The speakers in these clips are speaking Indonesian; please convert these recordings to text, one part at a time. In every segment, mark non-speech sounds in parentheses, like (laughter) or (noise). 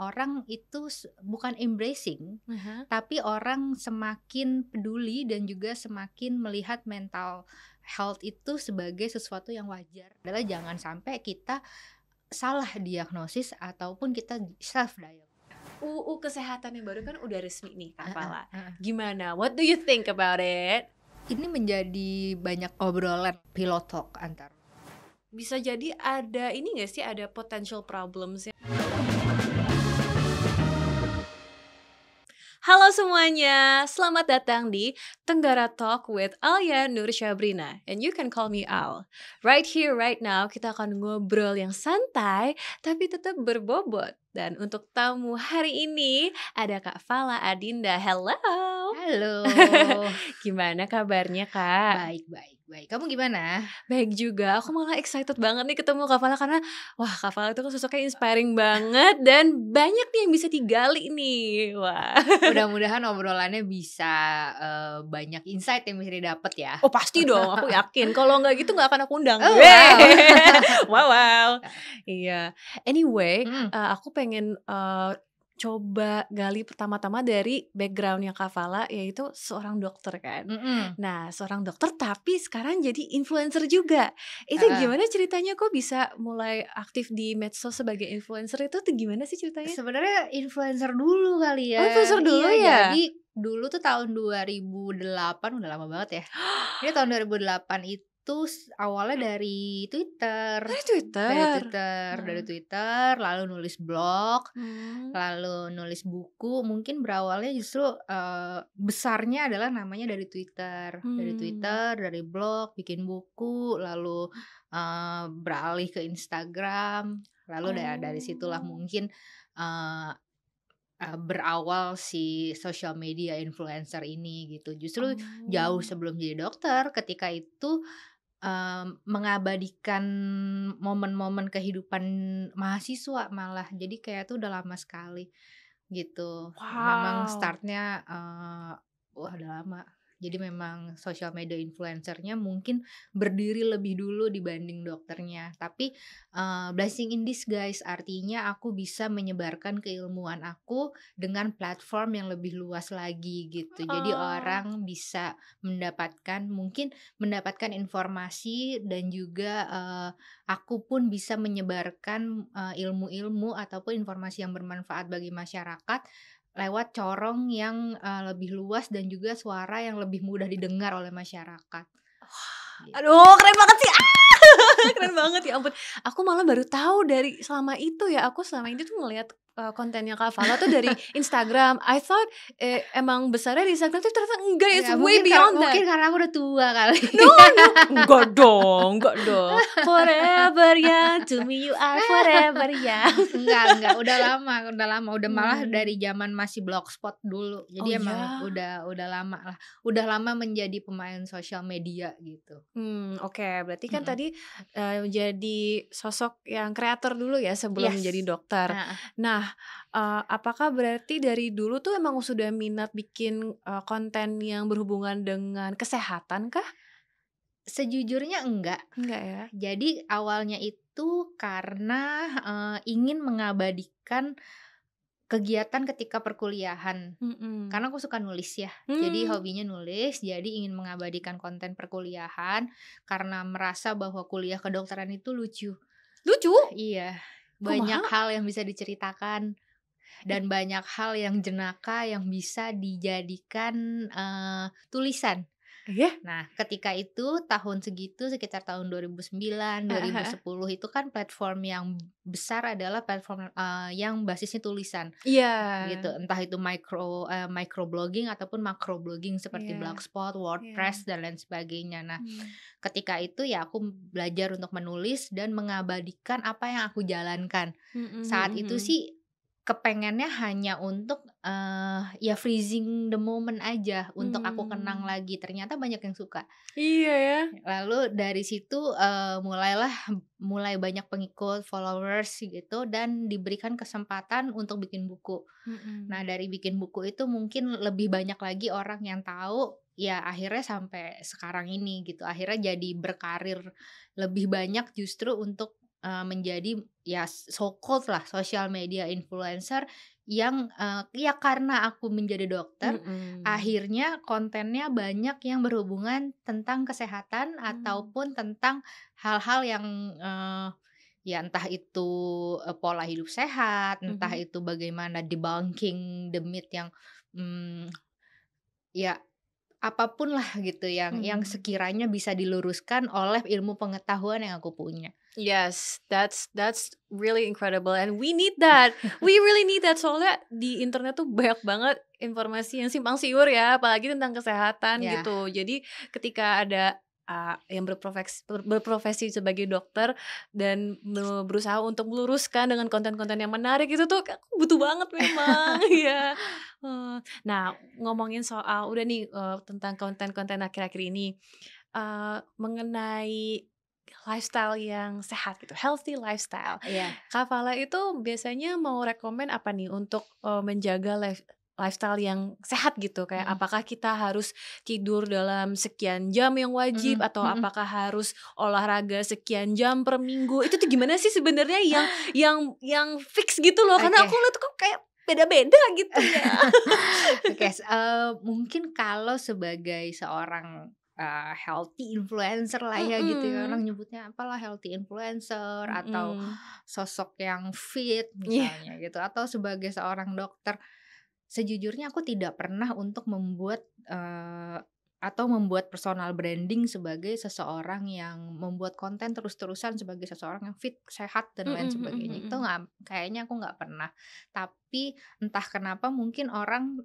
orang itu bukan embracing, uh -huh. tapi orang semakin peduli dan juga semakin melihat mental health itu sebagai sesuatu yang wajar. Adalah jangan sampai kita salah diagnosis ataupun kita self diagnosis. UU kesehatan yang baru kan udah resmi nih Kak Pala. Uh, uh, uh. Gimana? What do you think about it? Ini menjadi banyak obrolan pilot talk antar. Bisa jadi ada ini gak sih ada potential problems ya? Halo semuanya, selamat datang di Tenggara Talk with Alia Nur Syabrina And you can call me Al Right here, right now, kita akan ngobrol yang santai Tapi tetap berbobot dan untuk tamu hari ini ada Kak Fala Adinda. Hello. Halo. (laughs) Gimana kabarnya, Kak? Baik-baik. Baik, kamu gimana? Baik juga, aku malah excited banget nih ketemu Kavala karena wah Kavala itu kan sosoknya inspiring banget dan banyak nih yang bisa digali nih. Wah. Mudah-mudahan obrolannya bisa uh, banyak insight yang bisa didapat ya. Oh pasti dong, aku yakin. Kalau nggak gitu nggak akan aku undang. Oh, wow. (laughs) wow, wow. Iya. Anyway, hmm. uh, aku pengen uh, coba gali pertama-tama dari backgroundnya Kavala yaitu seorang dokter kan. Mm -hmm. Nah seorang dokter tapi sekarang jadi influencer juga. Itu uh. gimana ceritanya kok bisa mulai aktif di medsos sebagai influencer itu tuh gimana sih ceritanya? Sebenarnya influencer dulu kali ya. Oh, influencer dulu iya, ya. Jadi dulu tuh tahun 2008 udah lama banget ya. Ini tahun 2008 itu terus awalnya hmm. dari Twitter. Dari Twitter. Dari Twitter, hmm. dari Twitter, lalu nulis blog, hmm. lalu nulis buku. Mungkin berawalnya justru uh, besarnya adalah namanya dari Twitter, hmm. dari Twitter, dari blog, bikin buku, lalu uh, beralih ke Instagram. Lalu oh. dari, dari situlah oh. mungkin eh, berawal si social media influencer ini gitu. Justru oh. jauh sebelum jadi dokter, ketika itu um, mengabadikan momen-momen kehidupan mahasiswa malah jadi kayak tuh udah lama sekali gitu wow. memang startnya uh, wah udah lama jadi memang social media influencernya mungkin berdiri lebih dulu dibanding dokternya. Tapi uh, blessing in guys artinya aku bisa menyebarkan keilmuan aku dengan platform yang lebih luas lagi gitu. Jadi oh. orang bisa mendapatkan mungkin mendapatkan informasi dan juga uh, aku pun bisa menyebarkan ilmu eh, ilmu-ilmu ataupun informasi yang bermanfaat bagi masyarakat lewat corong yang uh, lebih luas dan juga suara yang lebih mudah didengar oleh masyarakat. Gitu. Aduh, keren banget sih. Ah! (laughs) keren banget ya ampun. Aku malah baru tahu dari selama itu ya. Aku selama ini tuh melihat Eh, kontennya Kak Fala tuh dari Instagram. I thought eh, emang besarnya di Instagram tuh ternyata enggak ya, yeah, way beyond that. Mungkin karena aku udah tua kali. No, no. enggak dong, enggak dong. Forever young, to me you are forever young. (laughs) enggak, enggak, udah lama, udah lama, udah malah hmm. dari zaman masih blogspot dulu. Jadi oh, emang yeah. udah udah lama lah. Udah lama menjadi pemain sosial media gitu. Hmm, oke. Okay. Berarti kan hmm. tadi uh, jadi sosok yang kreator dulu ya sebelum yes. menjadi dokter. Nah, nah Nah, uh, apakah berarti dari dulu tuh emang sudah minat bikin uh, konten yang berhubungan dengan kesehatan kah? Sejujurnya enggak. Enggak ya. Jadi awalnya itu karena uh, ingin mengabadikan kegiatan ketika perkuliahan. Mm-mm. Karena aku suka nulis ya. Mm. Jadi hmm. hobinya nulis, jadi ingin mengabadikan konten perkuliahan karena merasa bahwa kuliah kedokteran itu lucu. Lucu? Iya banyak hal yang bisa diceritakan dan banyak hal yang jenaka yang bisa dijadikan uh, tulisan Yeah. Nah, ketika itu tahun segitu sekitar tahun 2009, 2010 uh-huh. itu kan platform yang besar adalah platform uh, yang basisnya tulisan. Iya. Yeah. Gitu, entah itu micro uh, eh, micro blogging ataupun macro blogging seperti yeah. Blogspot, iya. WordPress yeah. dan lain sebagainya. Nah, hmm. ketika itu ya aku belajar untuk menulis dan mengabadikan apa yang aku jalankan. Mm-hmm. Saat hmm, itu hmm. sih kepengennya hanya untuk uh, ya freezing the moment aja hmm. untuk aku kenang hmm. lagi ternyata banyak yang suka iya ya lalu dari situ uh, mulailah mulai banyak pengikut followers gitu dan diberikan kesempatan untuk bikin buku nah, hmm. nah dari bikin buku itu mungkin lebih banyak lagi orang yang tahu ya akhirnya sampai sekarang ini gitu akhirnya jadi berkarir lebih banyak justru untuk Eh, menjadi ya so called lah social media influencer yang uh, ya karena aku menjadi dokter mm -hmm. akhirnya kontennya banyak yang berhubungan tentang kesehatan mm ataupun tentang hal-hal yang uh, ya entah itu uh, pola hidup sehat mm -hmm. entah mm-hmm. itu bagaimana debunking the myth yang um, ya apapun lah gitu yang mm -hmm. yang mm-hmm. sekiranya bisa diluruskan oleh ilmu pengetahuan yang aku punya Yes, that's that's really incredible and we need that. we really need that soalnya di internet tuh banyak banget informasi yang simpang siur ya, apalagi tentang kesehatan yeah. gitu. Jadi ketika ada uh, yang berprofesi berprofesi sebagai dokter dan berusaha untuk meluruskan dengan konten-konten yang menarik itu tuh aku butuh banget memang (laughs) ya. Uh, nah, ngomongin soal udah nih uh, tentang konten-konten akhir-akhir ini uh, mengenai lifestyle yang sehat gitu, healthy lifestyle. Yeah. Kafala itu biasanya mau rekomend apa nih untuk uh, menjaga life, lifestyle yang sehat gitu kayak hmm. apakah kita harus tidur dalam sekian jam yang wajib hmm. atau hmm. apakah harus olahraga sekian jam per minggu itu tuh gimana sih sebenarnya yang (laughs) yang yang fix gitu loh okay. karena aku lihat kok kayak beda-beda gitu ya. (laughs) Oke, okay, uh, mungkin kalau sebagai seorang uh, healthy influencer lah ya mm -hmm. gitu ya orang nyebutnya apalah healthy influencer mm -hmm. atau sosok yang fit iya. misalnya yeah. gitu atau sebagai seorang dokter sejujurnya aku tidak pernah untuk membuat uh, atau membuat personal branding sebagai seseorang yang membuat konten terus-terusan sebagai seseorang yang fit, sehat dan lain mm -hmm. sebagainya. Itu nggak kayaknya aku nggak pernah. Tapi entah kenapa mungkin orang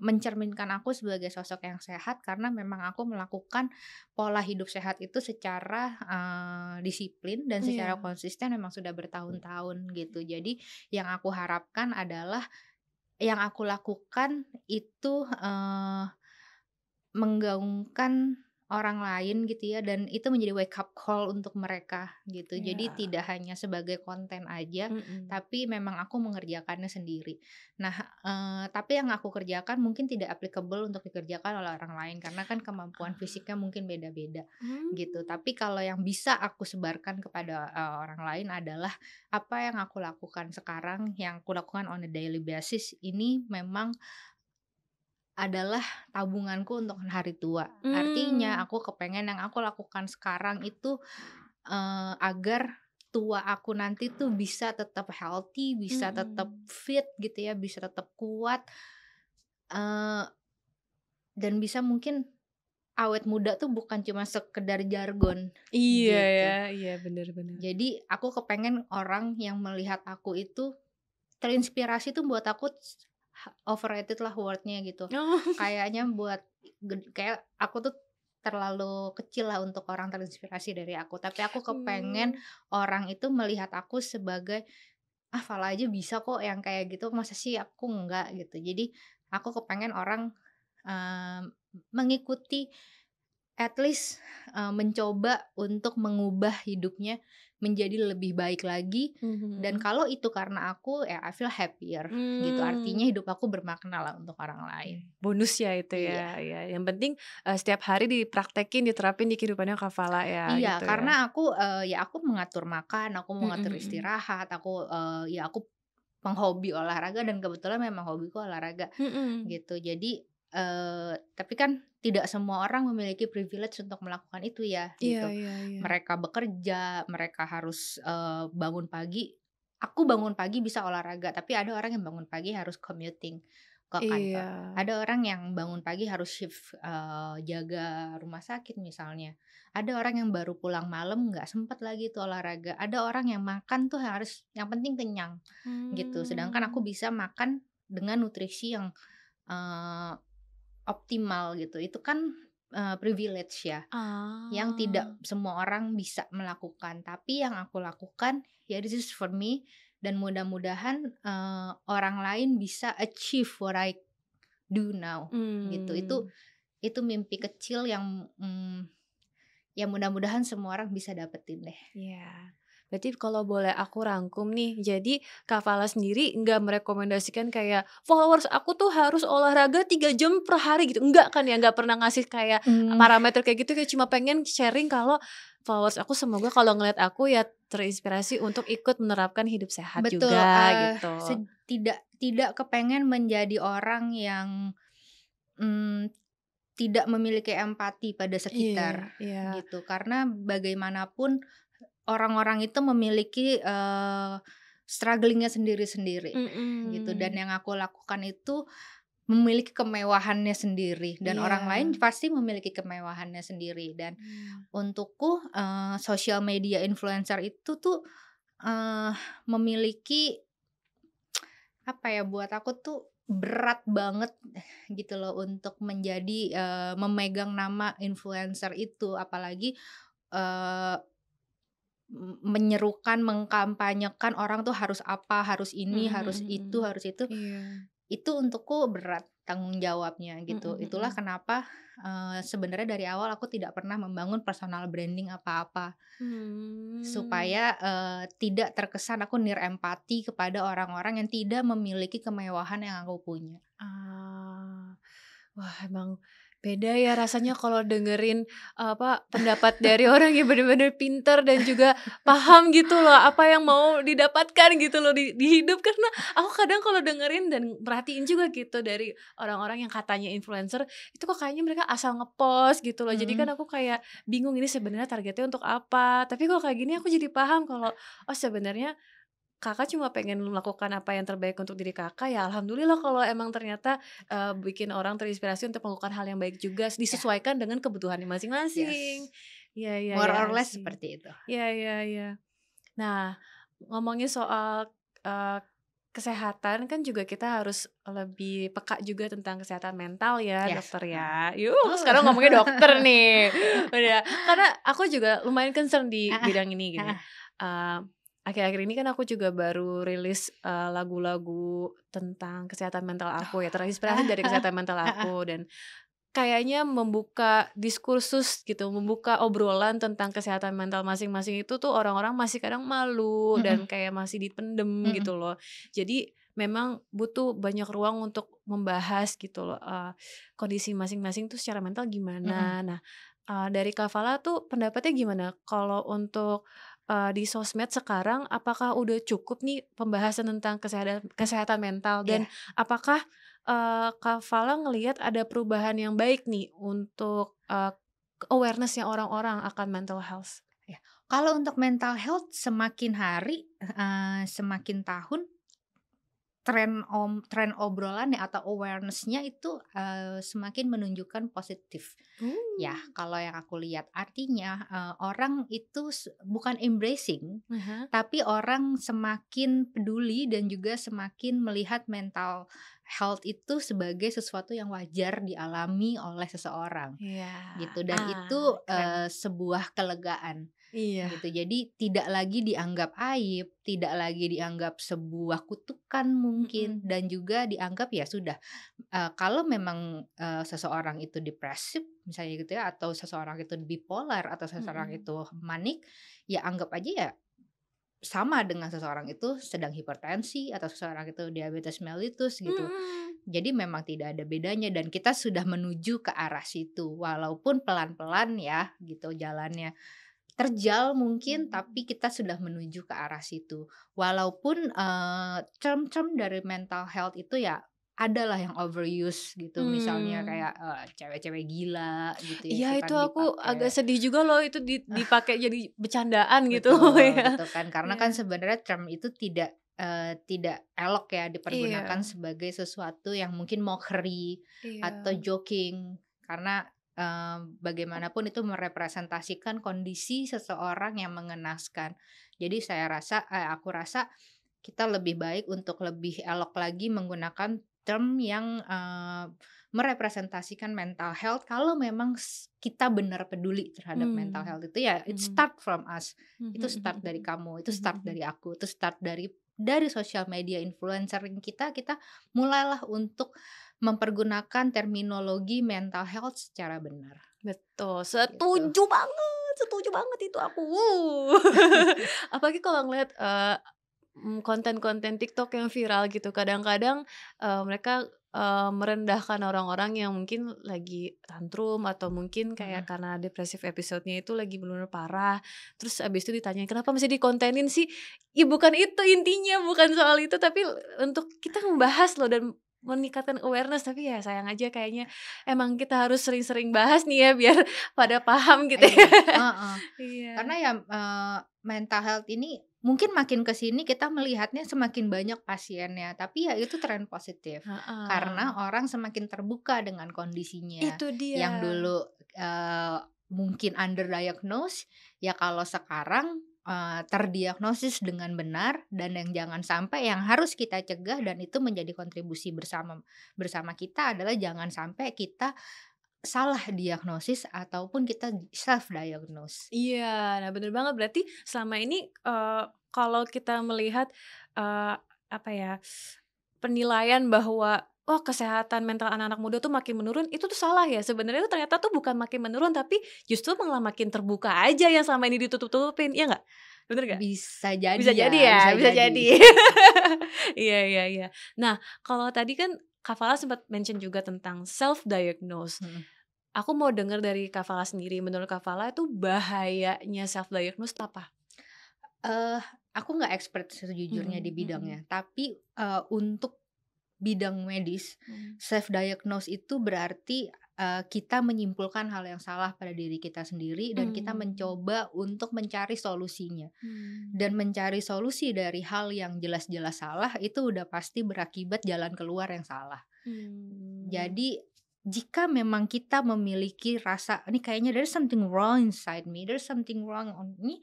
mencerminkan aku sebagai sosok yang sehat karena memang aku melakukan pola hidup sehat itu secara uh, disiplin dan secara yeah. konsisten memang sudah bertahun-tahun gitu. Jadi yang aku harapkan adalah yang aku lakukan itu uh, menggaungkan orang lain gitu ya dan itu menjadi wake up call untuk mereka gitu. Yeah. Jadi tidak hanya sebagai konten aja mm -hmm. tapi memang aku mengerjakannya sendiri. Nah, eh, tapi yang aku kerjakan mungkin tidak applicable untuk dikerjakan oleh orang lain karena kan kemampuan ah. fisiknya mungkin beda-beda mm. gitu. Tapi kalau yang bisa aku sebarkan kepada uh, orang lain adalah apa yang aku lakukan sekarang yang aku lakukan on a daily basis ini memang adalah tabunganku untuk hari tua. Hmm. Artinya aku kepengen yang aku lakukan sekarang itu uh, agar tua aku nanti tuh bisa tetap healthy, bisa hmm. tetap fit gitu ya, bisa tetap kuat uh, dan bisa mungkin awet muda tuh bukan cuma sekedar jargon. Iya gitu. ya, iya benar-benar. Jadi aku kepengen orang yang melihat aku itu terinspirasi tuh buat aku overrated lah wordnya gitu oh. (laughs) kayaknya buat kayak aku tuh terlalu kecil lah untuk orang terinspirasi dari aku tapi aku kepengen hmm. orang itu melihat aku sebagai ah Fala aja bisa kok yang kayak gitu masa sih aku enggak gitu jadi aku kepengen orang um, mengikuti at least uh, mencoba untuk mengubah hidupnya menjadi lebih baik lagi mm-hmm. dan kalau itu karena aku ya I feel happier mm. gitu hmm. artinya hidup aku bermakna lah untuk orang lain bonus ya itu ya iya. ya yang penting uh, setiap hari dipraktekin diterapin di kehidupannya kafala ya iya gitu ya. karena ya. aku uh, ya aku mengatur makan aku hmm, mengatur mm-hmm. istirahat aku uh, ya aku penghobi olahraga dan kebetulan memang hobiku olahraga mm-hmm. gitu jadi Eh, tapi kan tidak semua orang memiliki privilege untuk melakukan itu ya iya, gitu. Yeah, yeah, Mereka bekerja, mereka harus uh, bangun pagi. Aku bangun pagi bisa olahraga, tapi ada orang yang bangun pagi harus commuting ke kantor. Yeah. Ada orang yang bangun pagi harus shift uh, jaga rumah sakit misalnya. Ada orang yang baru pulang malam nggak sempat lagi tuh olahraga. Ada orang yang makan tuh harus yang penting kenyang hmm. gitu. Sedangkan aku hmm. bisa makan dengan nutrisi yang uh, optimal gitu itu kan uh, privilege ya ah. yang tidak ah. semua orang bisa melakukan tapi yang aku lakukan ya this is for me dan mudah-mudahan uh, orang lain bisa achieve what I do now hmm. gitu itu hmm. itu mimpi kecil yang mm, ya mudah-mudahan semua orang bisa dapetin deh. Iya. Berarti kalau boleh aku rangkum nih, jadi Kavala sendiri nggak merekomendasikan kayak followers aku tuh harus olahraga 3 jam per hari gitu. Enggak kan ya, nggak pernah ngasih kayak hmm. parameter kayak gitu, kayak cuma pengen sharing kalau followers aku semoga kalau ngeliat aku ya terinspirasi untuk ikut menerapkan hidup sehat Betul, juga uh, gitu. Tidak tidak kepengen menjadi orang yang hmm, tidak memiliki empati pada iya, sekitar yeah, yeah. gitu karena bagaimanapun orang-orang itu memiliki uh, strugglingnya sendiri-sendiri mm -hmm. gitu dan yang aku lakukan itu memiliki kemewahannya sendiri dan yeah. orang lain pasti memiliki kemewahannya sendiri dan mm. untukku uh, eh, sosial media influencer itu tuh uh, memiliki apa ya buat aku tuh berat banget (laughs) gitu loh untuk menjadi uh, memegang nama influencer itu apalagi uh, menyerukan, mengkampanyekan orang tuh harus apa, harus ini, mm -hmm. harus itu, harus itu. Yeah. Itu untukku berat tanggung jawabnya hmm, gitu. Mm -hmm. Itulah hmm. kenapa uh, sebenarnya dari awal aku tidak pernah membangun personal branding apa-apa. Mm. Supaya uh, tidak terkesan aku nir empati kepada orang-orang yang tidak memiliki kemewahan yang aku punya. Ah. Wah, emang beda ya rasanya kalau dengerin apa pendapat dari (laughs) orang yang benar-benar pinter dan juga paham gitu loh apa yang mau didapatkan gitu loh di, di hidup karena aku kadang kalau dengerin dan perhatiin juga gitu dari orang-orang yang katanya influencer itu kok kayaknya mereka asal ngepost gitu loh jadi hmm. kan aku kayak bingung ini sebenarnya targetnya untuk apa tapi kok kayak gini aku jadi paham kalau oh sebenarnya kakak cuma pengen melakukan apa yang terbaik untuk diri kakak ya alhamdulillah kalau emang ternyata uh, bikin orang terinspirasi untuk melakukan hal yang baik juga ya. disesuaikan yeah. dengan kebutuhan masing-masing. Iya yes. iya. iya More yeah, or less sih. seperti itu. Yeah iya yeah. Iya. Nah ngomongin soal uh, kesehatan kan juga kita harus lebih peka juga tentang kesehatan mental ya yes. dokter ya. Yuk sekarang ngomongin dokter nih. (laughs) Udah karena aku juga lumayan concern di bidang ini gini. Uh, akhir-akhir ini kan aku juga baru rilis lagu lagu-lagu tentang kesehatan mental aku ya oh. terinspirasi dari kesehatan (laughs) mental aku dan kayaknya membuka diskursus gitu, membuka obrolan tentang kesehatan mental masing-masing itu tuh orang-orang masih kadang malu mm -hmm. dan kayak masih dipendem mm -hmm. gitu loh. Jadi memang butuh banyak ruang untuk membahas gitu loh uh, kondisi masing-masing tuh secara mental gimana. Mm -hmm. Nah, uh, dari Kavala tuh pendapatnya gimana kalau untuk uh, di sosmed sekarang apakah udah cukup nih pembahasan tentang kesehatan kesehatan mental dan yeah. apakah uh, Kak Fala ngelihat ada perubahan yang baik nih untuk uh, awarenessnya orang-orang akan mental health? Yeah. Kalau untuk mental health semakin hari uh, semakin tahun tren om tren obrolan ya atau awarenessnya itu uh, semakin menunjukkan positif hmm. ya kalau yang aku lihat artinya uh, orang itu bukan embracing uh -huh. tapi orang semakin peduli dan juga semakin melihat mental health itu sebagai sesuatu yang wajar dialami oleh seseorang yeah. gitu dan ah, itu uh, sebuah kelegaan Iya. Gitu. Jadi tidak lagi dianggap aib, tidak lagi dianggap sebuah kutukan mungkin mm -hmm. dan juga dianggap ya sudah uh, kalau memang uh, seseorang itu depresif misalnya gitu ya atau seseorang itu bipolar atau seseorang mm -hmm. itu manik ya anggap aja ya sama dengan seseorang itu sedang hipertensi atau seseorang itu diabetes mellitus gitu. Hmm. Jadi memang tidak ada bedanya dan kita sudah menuju ke arah situ walaupun pelan-pelan ya gitu jalannya terjal mungkin hmm. tapi kita sudah menuju ke arah situ walaupun uh, term-term dari mental health itu ya adalah yang overuse gitu hmm. misalnya kayak uh, cewek-cewek gila gitu ya, ya itu, itu aku dipake. agak sedih juga loh itu (laughs) dipakai jadi bercandaan gitu betul, (laughs) ya betul kan karena yeah. kan iya. sebenarnya term itu tidak uh, tidak elok ya dipergunakan yeah. sebagai sesuatu yang mungkin mockery yeah. atau iya. joking karena bagaimanapun itu merepresentasikan kondisi seseorang yang mengenaskan. Jadi saya rasa, eh, aku rasa kita lebih baik untuk lebih elok lagi menggunakan term yang uh, merepresentasikan mental health. Kalau memang kita benar peduli terhadap hmm. mental health itu ya, it hmm. start from us. Hmm. Itu hmm, hmm, start dari kamu, itu start dari aku, itu start dari dari sosial media influencer kita kita mulailah untuk mempergunakan terminologi mental health secara benar. Betul, gitu. setuju gitu. banget, setuju banget itu aku. (laughs) Apalagi kalau ngeliat uh, konten-konten TikTok yang viral gitu, kadang-kadang uh, mereka uh, merendahkan orang-orang yang mungkin lagi tantrum atau mungkin kayak hmm. karena depresif episodenya itu lagi benar parah. Terus abis itu ditanya kenapa masih dikontenin sih? Ya bukan itu intinya, bukan soal itu tapi untuk kita membahas loh dan meningkatkan awareness tapi ya sayang aja kayaknya emang kita harus sering-sering bahas nih ya biar (laughs) pada paham gitu iya, ya. Uh -uh. iya. Karena ya uh, mental health ini mungkin makin ke sini kita melihatnya semakin banyak pasiennya tapi ya itu tren positif uh -uh. karena orang semakin terbuka dengan kondisinya. Itu dia. Yang dulu uh, mungkin underdiagnosed ya kalau sekarang Eh, terdiagnosis dengan benar dan yang jangan sampai yang harus kita cegah dan itu menjadi kontribusi bersama bersama kita adalah jangan sampai kita salah diagnosis ataupun kita self diagnose. Iya, nah benar banget berarti selama ini uh, kalau kita melihat uh, apa ya penilaian bahwa oh kesehatan mental anak-anak muda tuh makin menurun itu tuh salah ya sebenarnya tuh ternyata tuh bukan makin menurun tapi justru malah makin terbuka aja yang selama ini ditutup-tutupin ya nggak bener nggak bisa jadi bisa ya, jadi ya bisa, bisa jadi (laughs) iya iya iya nah kalau tadi kan Kavala sempat mention juga tentang self diagnose hmm. aku mau dengar dari Kavala sendiri menurut Kavala itu bahayanya self diagnose apa eh uh, aku nggak expert sejujurnya hmm. di bidangnya hmm, hmm. tapi uh, untuk bidang medis, hmm. self diagnose itu berarti uh, kita menyimpulkan hal yang salah pada diri kita sendiri dan hmm. kita mencoba untuk mencari solusinya. Hmm. Dan mencari solusi dari hal yang jelas-jelas salah itu udah pasti berakibat jalan keluar yang salah. Hmm. Jadi jika memang kita memiliki rasa ini kayaknya there's something wrong inside me, there's something wrong on me,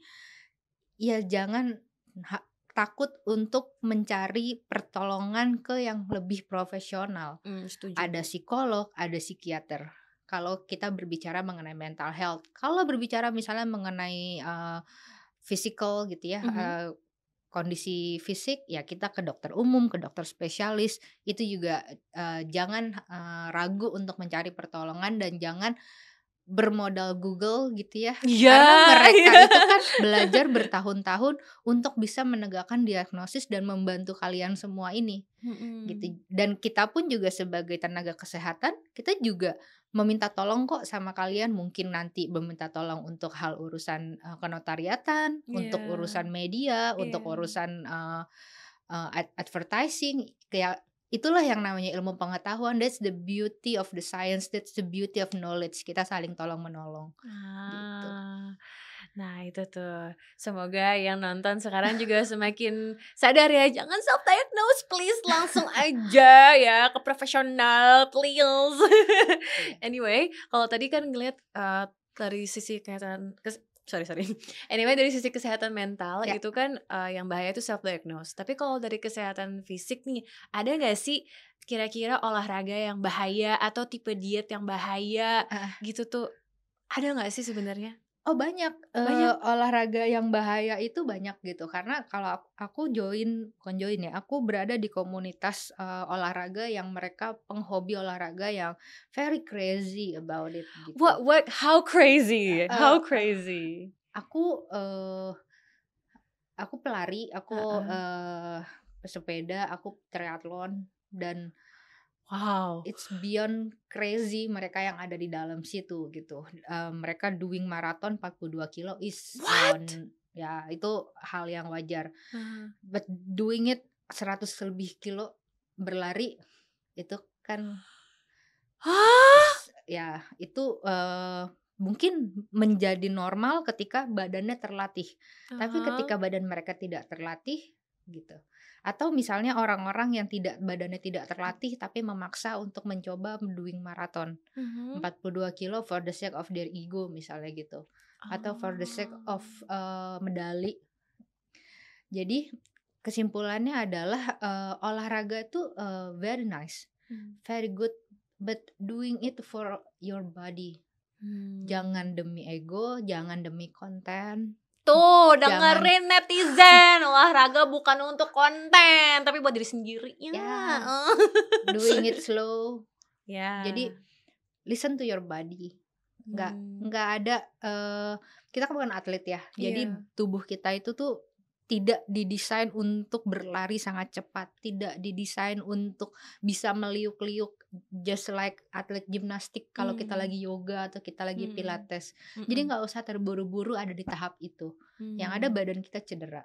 ya jangan takut untuk mencari pertolongan ke yang lebih profesional. Hmm, Ada psikolog, ada psikiater. Kalau kita berbicara mengenai mental health, kalau berbicara misalnya mengenai uh, physical gitu ya, mm -hmm. uh, kondisi fisik ya kita ke dokter umum, ke dokter spesialis itu juga uh, jangan uh, ragu untuk mencari pertolongan dan jangan bermodal Google gitu ya. Yeah, Karena mereka yeah. (laughs) itu kan belajar bertahun-tahun untuk bisa menegakkan diagnosis dan membantu kalian semua ini. hmm Gitu. Dan kita pun juga sebagai tenaga kesehatan, kita juga meminta tolong kok sama kalian mungkin nanti meminta tolong untuk hal urusan uh, kenotariatan, yeah. untuk iya. urusan media, yeah. untuk iya. urusan uh, uh, advertising kayak itulah yang namanya ilmu pengetahuan that's the beauty of the science that's the beauty of knowledge kita saling tolong menolong gitu. ah, gitu. nah itu tuh semoga yang nonton sekarang juga (laughs) semakin sadar ya jangan self diagnose please (laughs) langsung aja ya ke profesional please iya. (laughs) anyway kalau tadi kan ngeliat uh, eh, dari sisi kesehatan sorry sorry. (laughs) Anyway dari sisi kesehatan mental yeah. itu kan uh, yang bahaya itu self diagnose. Tapi kalau dari kesehatan fisik nih, ada nggak sih kira-kira olahraga yang bahaya atau tipe diet yang bahaya uh. gitu tuh? Ada nggak sih sebenarnya? Oh banyak, banyak. Uh, olahraga yang bahaya itu banyak gitu karena kalau aku join bukan join ya aku berada di komunitas uh, olahraga yang mereka penghobi olahraga yang very crazy about it. Gitu. What what how crazy uh, how crazy? Aku uh, aku pelari, aku uh -uh. Uh, sepeda, aku triathlon dan Wow, it's beyond crazy mereka yang ada di dalam situ gitu. Uh, mereka doing marathon 42 kilo is What? on ya itu hal yang wajar. Hmm. But doing it 100 lebih kilo berlari itu kan huh? ya itu uh, mungkin menjadi normal ketika badannya terlatih. Uh -huh. Tapi ketika badan mereka tidak terlatih gitu atau misalnya orang-orang yang tidak badannya tidak terlatih tapi memaksa untuk mencoba doing marathon mm-hmm. 42 kilo for the sake of their ego misalnya gitu oh. atau for the sake of uh, medali jadi kesimpulannya adalah uh, olahraga itu uh, very nice mm. very good but doing it for your body Hmm. Jangan demi ego, jangan demi konten, Tuh, dengerin Jangan. netizen. Olahraga bukan untuk konten, tapi buat diri sendiri. Ya. Yeah. (laughs) Doing it slow. Ya. Yeah. Jadi listen to your body. Enggak hmm. enggak ada uh, kita kan bukan atlet ya. Jadi yeah. tubuh kita itu tuh tidak didesain untuk iya. berlari sangat cepat, tidak didesain untuk bisa meliuk-liuk just like atlet gimnastik kalau hmm. kita lagi yoga atau kita lagi hmm. pilates. Hmm. Jadi nggak usah terburu-buru ada di tahap itu. Hmm. Yang ada hmm. badan kita cedera.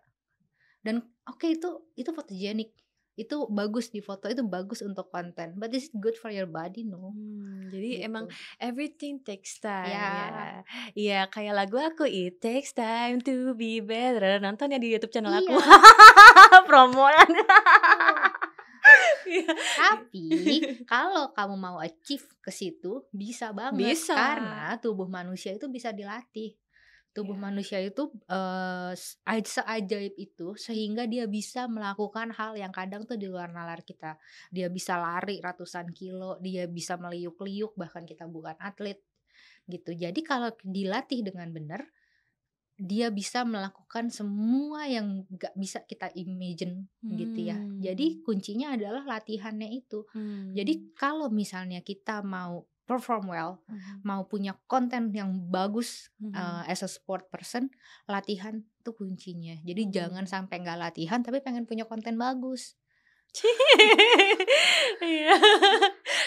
Dan oke okay, itu itu fotogenik itu bagus di foto itu bagus untuk konten but is good for your body no hmm, jadi gitu. emang everything takes time ya yeah. ya yeah, kayak lagu aku it takes time to be better nonton ya di YouTube channel yeah. aku iya. (laughs) promoan iya. Tapi kalau kamu mau achieve ke situ bisa banget bisa. karena tubuh manusia itu bisa dilatih. Tubuh yeah. manusia itu uh, seajaib itu sehingga dia bisa melakukan hal yang kadang tuh di luar nalar kita. Dia bisa lari ratusan kilo, dia bisa meliuk-liuk bahkan kita bukan atlet gitu. Jadi kalau dilatih dengan benar, dia bisa melakukan semua yang gak bisa kita imagine hmm. gitu ya. Jadi hmm. kuncinya adalah latihannya itu. Hmm. Jadi kalau misalnya kita mau perform well, mm-hmm. mau punya konten yang bagus mm-hmm. uh, as a sport person, latihan tuh kuncinya. Jadi mm-hmm. jangan sampai nggak latihan tapi pengen punya konten bagus. (laughs) Iya.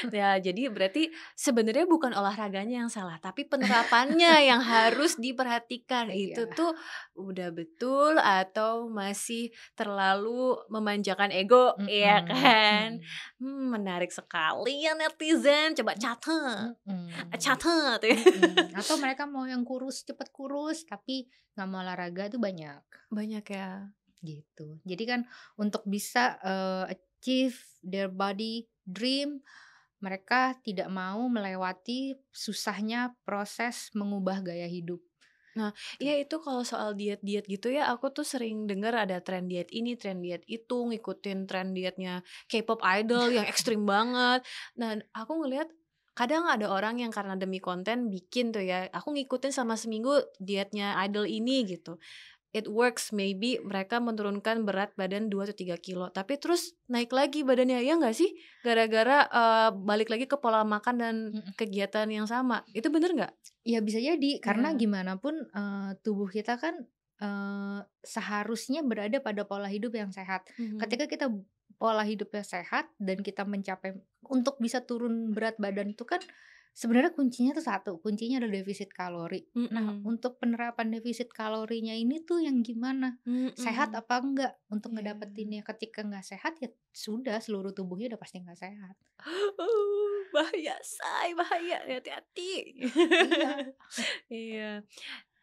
ya jadi berarti sebenarnya bukan olahraganya yang salah tapi penerapannya yang harus (laughs) diperhatikan itu iya. tuh udah betul atau masih terlalu memanjakan ego mm -hmm. ya kan mm. hmm, menarik sekali ya netizen coba catat mm -hmm. catat ya. (laughs) mm -hmm. atau mereka mau yang kurus cepat kurus tapi nggak mau olahraga tuh banyak banyak ya gitu. Jadi kan untuk bisa uh, achieve their body dream mereka tidak mau melewati susahnya proses mengubah gaya hidup. Nah, ya itu kalau soal diet-diet gitu ya, aku tuh sering dengar ada tren diet ini, tren diet itu, ngikutin tren dietnya K-pop idol yang (laughs) ekstrim banget. Dan aku ngelihat kadang ada orang yang karena demi konten bikin tuh ya, aku ngikutin sama seminggu dietnya idol ini gitu it works maybe mereka menurunkan berat badan 2 atau 3 kilo tapi terus naik lagi badannya ya nggak sih gara-gara uh, balik lagi ke pola makan dan kegiatan yang sama itu bener nggak? Ya bisa jadi karena iya. gimana pun uh, tubuh kita kan uh, seharusnya berada pada pola hidup yang sehat hmm. ketika kita pola hidupnya sehat dan kita mencapai untuk bisa turun berat badan itu kan sebenarnya kuncinya tuh satu kuncinya adalah defisit kalori mm -hmm. nah untuk penerapan defisit kalorinya ini tuh yang gimana mm -hmm. sehat apa enggak untuk yeah. ngedapetinnya ketika nggak sehat ya sudah seluruh tubuhnya udah pasti nggak sehat Oh (laughs) bahaya say bahaya hati-hati iya (laughs) iya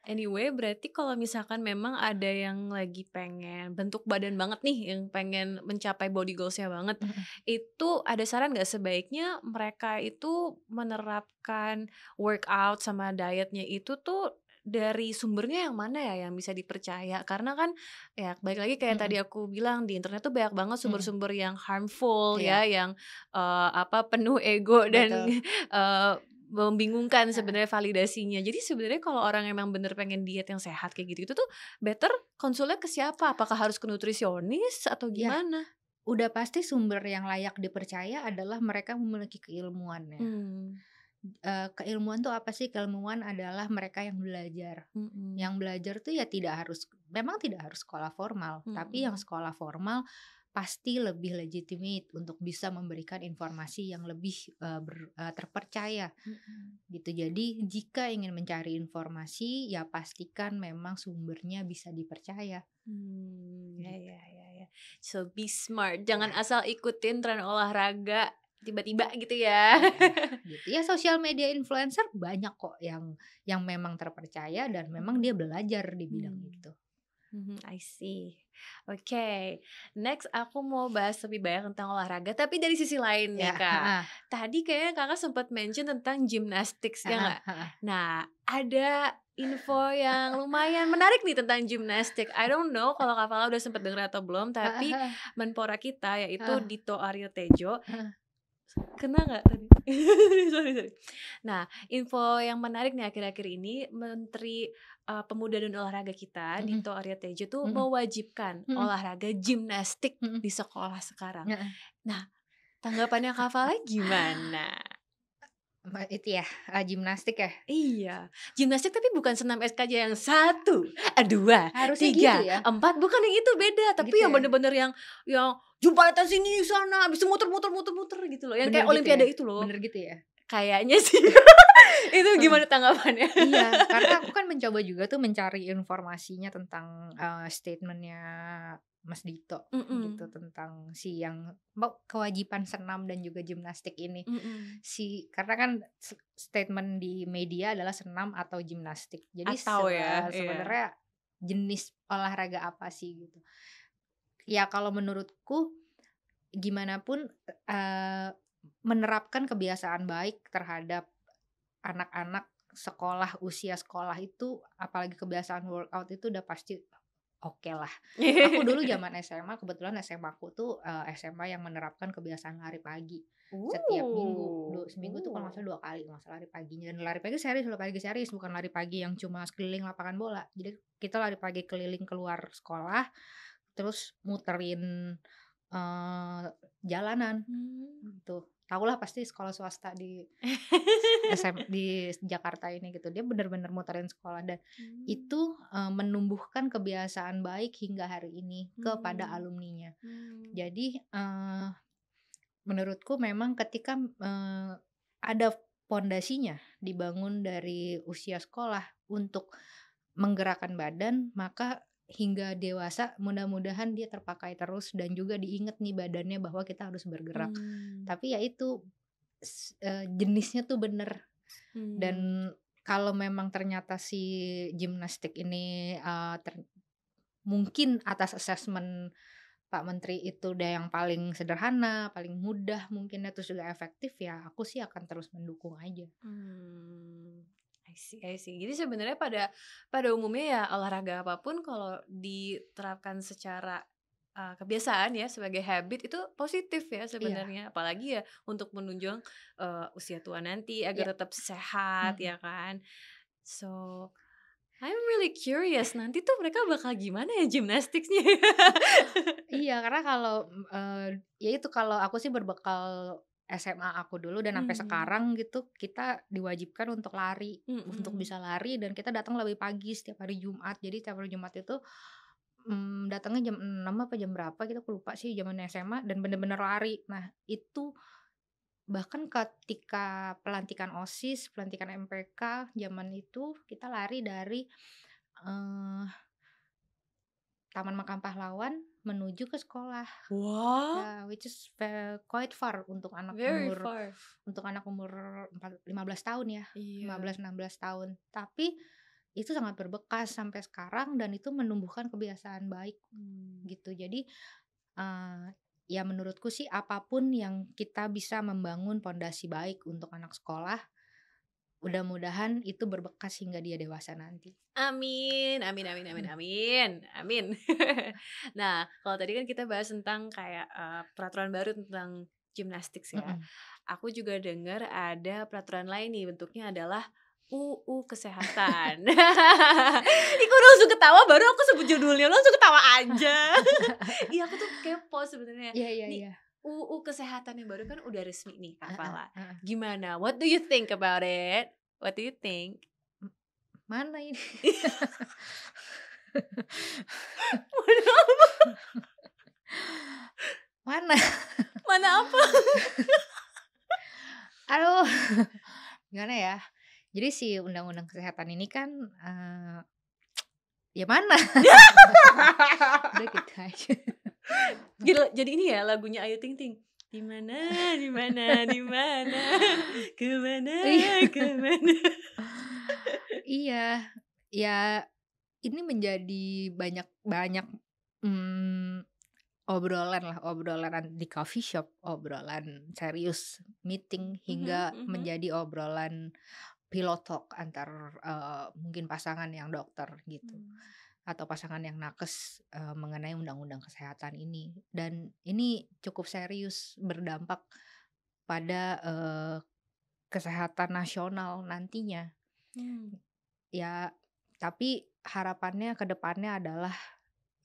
Anyway, berarti kalau misalkan memang ada yang lagi pengen bentuk badan banget nih, yang pengen mencapai body goalsnya banget, mm -hmm. itu ada saran nggak sebaiknya mereka itu menerapkan workout sama dietnya itu tuh dari sumbernya yang mana ya yang bisa dipercaya karena kan ya baik lagi kayak mm -hmm. tadi aku bilang di internet tuh banyak banget sumber-sumber yang harmful yeah. ya iya. yang uh, apa penuh ego dan (laughs) membingungkan sebenarnya validasinya. Jadi sebenarnya kalau orang emang bener pengen diet yang sehat kayak gitu itu tuh better konsulnya ke siapa? Apakah harus ke nutrisionis atau iya, gimana? Ya, udah pasti sumber yang layak dipercaya adalah mereka memiliki keilmuannya. Hmm. Uh, keilmuan tuh apa sih? Keilmuan adalah mereka yang belajar. Mm-hmm. Yang belajar tuh ya tidak harus, memang tidak harus sekolah formal, mm-hmm. tapi yang hmm. sekolah formal pasti lebih legitimate untuk bisa memberikan informasi yang lebih uh, ber, uh, terpercaya hmm. gitu jadi jika ingin mencari informasi ya pastikan memang sumbernya bisa dipercaya hmm, ya gitu. ya ya ya so be smart jangan ya. asal ikutin tren olahraga tiba-tiba iya. gitu ya. Iya. (laughs) gitu ya sosial media influencer banyak kok yang yang memang terpercaya dan memang dia belajar di bidang hmm. itu. Hmm, I see. Oke, okay. next aku mau bahas lebih banyak tentang olahraga, tapi dari sisi lain yeah. nih ya, kak. Tadi kayaknya kakak sempat mention tentang gymnastics ya nggak? Nah, ada info yang lumayan menarik nih tentang gymnastik. I don't know kalau Kak Fala udah sempat dengar atau belum, tapi Menpora kita yaitu Dito Aryo Tejo, kena nggak tadi? (laughs) sorry, sorry. Nah, info yang menarik nih akhir-akhir ini Menteri uh, Pemuda dan Olahraga kita mm -hmm. Dito Arya Tejo tuh mm -hmm. mewajibkan mm -hmm. olahraga gimnastik mm -hmm. di sekolah sekarang. Mm -hmm. Nah, tanggapannya Kak lagi gimana? itu ya eh, gimnastik ya iya gimnastik tapi bukan senam SKJ yang satu eh, dua Harusnya tiga gitu ya? empat bukan yang itu beda tapi gitu yang ya. bener-bener yang yang jumpa atas sini sana bisa muter muter muter muter gitu loh yang bener kayak gitu olimpiade ya? itu loh bener gitu ya kayaknya sih (laughs) itu gimana tanggapannya iya karena (laughs) aku kan mencoba juga tuh mencari informasinya tentang uh, statementnya Mas Dito mm -mm. gitu tentang si yang kewajiban senam dan juga gimnastik ini. Mm -mm. Si karena kan statement di media adalah senam atau gimnastik. Jadi atau se ya, iya. sebenarnya iya. jenis olahraga apa sih gitu. Ya kalau menurutku gimana pun uh, menerapkan kebiasaan baik terhadap anak-anak sekolah usia sekolah itu apalagi kebiasaan workout itu udah pasti oke okay lah. Aku (laughs) dulu zaman SMA kebetulan SMA aku tuh uh, eh, SMA yang menerapkan kebiasaan lari pagi setiap minggu. Dulu seminggu tuh kalau masalah oh. dua kali masalah lari paginya dan lari pagi serius, lari pagi serius bukan lari pagi yang cuma keliling lapangan bola. Jadi kita lari pagi keliling keluar sekolah terus muterin uh, jalanan hmm. tuh tau lah pasti sekolah swasta di SM, (laughs) di Jakarta ini gitu dia benar-benar muterin sekolah dan hmm. itu uh, menumbuhkan kebiasaan baik hingga hari ini hmm. kepada alumninya hmm. jadi uh, menurutku memang ketika uh, ada pondasinya dibangun dari usia sekolah untuk menggerakkan badan maka hingga dewasa mudah-mudahan dia terpakai terus dan juga diinget nih badannya bahwa kita harus bergerak. Hmm. Tapi ya itu eh, jenisnya tuh bener hmm. dan kalau memang ternyata si gimnastik ini uh, ter mungkin atas asesmen Pak Menteri itu udah yang paling sederhana, paling mudah mungkinnya terus juga efektif ya aku sih akan terus mendukung aja. Hmm, I see, I see. Jadi sebenarnya pada pada umumnya ya olahraga apapun kalau diterapkan secara uh, kebiasaan ya sebagai habit itu positif ya iya. sebenarnya yeah. apalagi ya untuk menunjang uh, usia tua nanti agar yeah. tetap sehat mm ya kan so I'm really curious nanti tuh mereka bakal gimana ya gimnastiknya iya karena kalau uh, ya itu kalau aku sih berbekal SMA aku dulu dan sampai hmm. sekarang gitu kita diwajibkan untuk lari hmm. untuk bisa lari dan kita datang lebih pagi setiap hari Jumat jadi setiap hari Jumat itu hmm, datangnya jam 6 apa jam berapa kita gitu, lupa sih zaman SMA dan bener-bener lari nah itu bahkan ketika pelantikan OSIS pelantikan MPK zaman itu kita lari dari uh, Taman Makam Pahlawan menuju ke sekolah. Ya, wow. Uh, which is quite far untuk anak Very umur far. untuk anak umur 15 tahun ya. Yeah. 15 16 tahun. Tapi itu sangat berbekas sampai sekarang dan itu menumbuhkan kebiasaan baik hmm. gitu. Jadi uh, ya menurutku sih apapun yang kita bisa membangun pondasi baik untuk anak sekolah Mudah-mudahan itu berbekas hingga dia dewasa nanti. Amin, amin, amin, amin, (laughs) amin, amin. (laughs) nah, kalau tadi kan kita bahas tentang kayak uh, peraturan baru tentang gimnastik ya. Mm -hmm. Aku juga dengar ada peraturan lain nih bentuknya adalah UU kesehatan. (laughs) Iku langsung ketawa baru aku sebut judulnya langsung ketawa aja. Iya aku tuh kepo sebenarnya. Iya iya iya. UU kesehatan yang baru kan udah resmi nih apalah Gimana? What do you think about it? What do you think? mana ini? (laughs) mana apa? (laughs) mana? mana apa? (laughs) Aduh. Gimana ya? Jadi si undang-undang kesehatan ini kan uh, ya mana? Udah gitu aja jadi, gitu. jadi ini ya lagunya Ayu Ting Ting di mana di mana di mana (laughs) mana? Iya. kemana mana? (laughs) iya ya ini menjadi banyak banyak hmm, obrolan lah obrolan di coffee shop obrolan serius meeting hingga mm -hmm, menjadi obrolan pilotok antar uh, mungkin pasangan yang dokter gitu mm atau pasangan yang nakes uh, mengenai undang-undang kesehatan ini dan ini cukup serius berdampak pada uh, kesehatan nasional nantinya. Hmm. Ya, tapi harapannya ke depannya adalah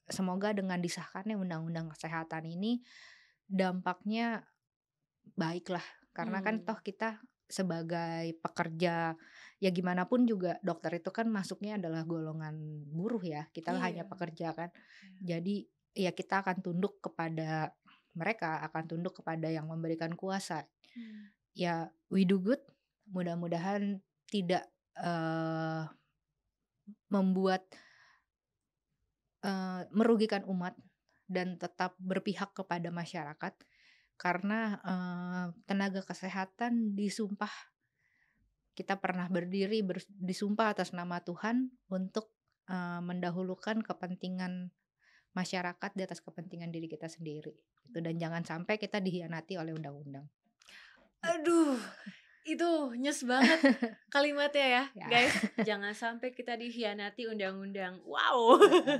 semoga dengan disahkannya undang-undang kesehatan ini dampaknya baiklah karena kan hmm. kan toh kita sebagai pekerja ya gimana pun juga dokter itu kan masuknya adalah golongan buruh ya kita yeah. hanya pekerja kan yeah. jadi ya kita akan tunduk kepada mereka akan tunduk kepada yang memberikan kuasa hmm. ya we do good mudah-mudahan tidak uh, membuat uh, merugikan umat dan tetap berpihak kepada masyarakat karena uh, tenaga kesehatan disumpah kita pernah berdiri ber, disumpah atas nama Tuhan untuk uh, mendahulukan kepentingan masyarakat di atas kepentingan diri kita sendiri gitu. dan jangan sampai kita dihianati oleh undang-undang. Gitu. Aduh, itu nyes banget (laughs) kalimatnya ya, ya. guys (laughs) jangan sampai kita dikhianati undang-undang wow (laughs)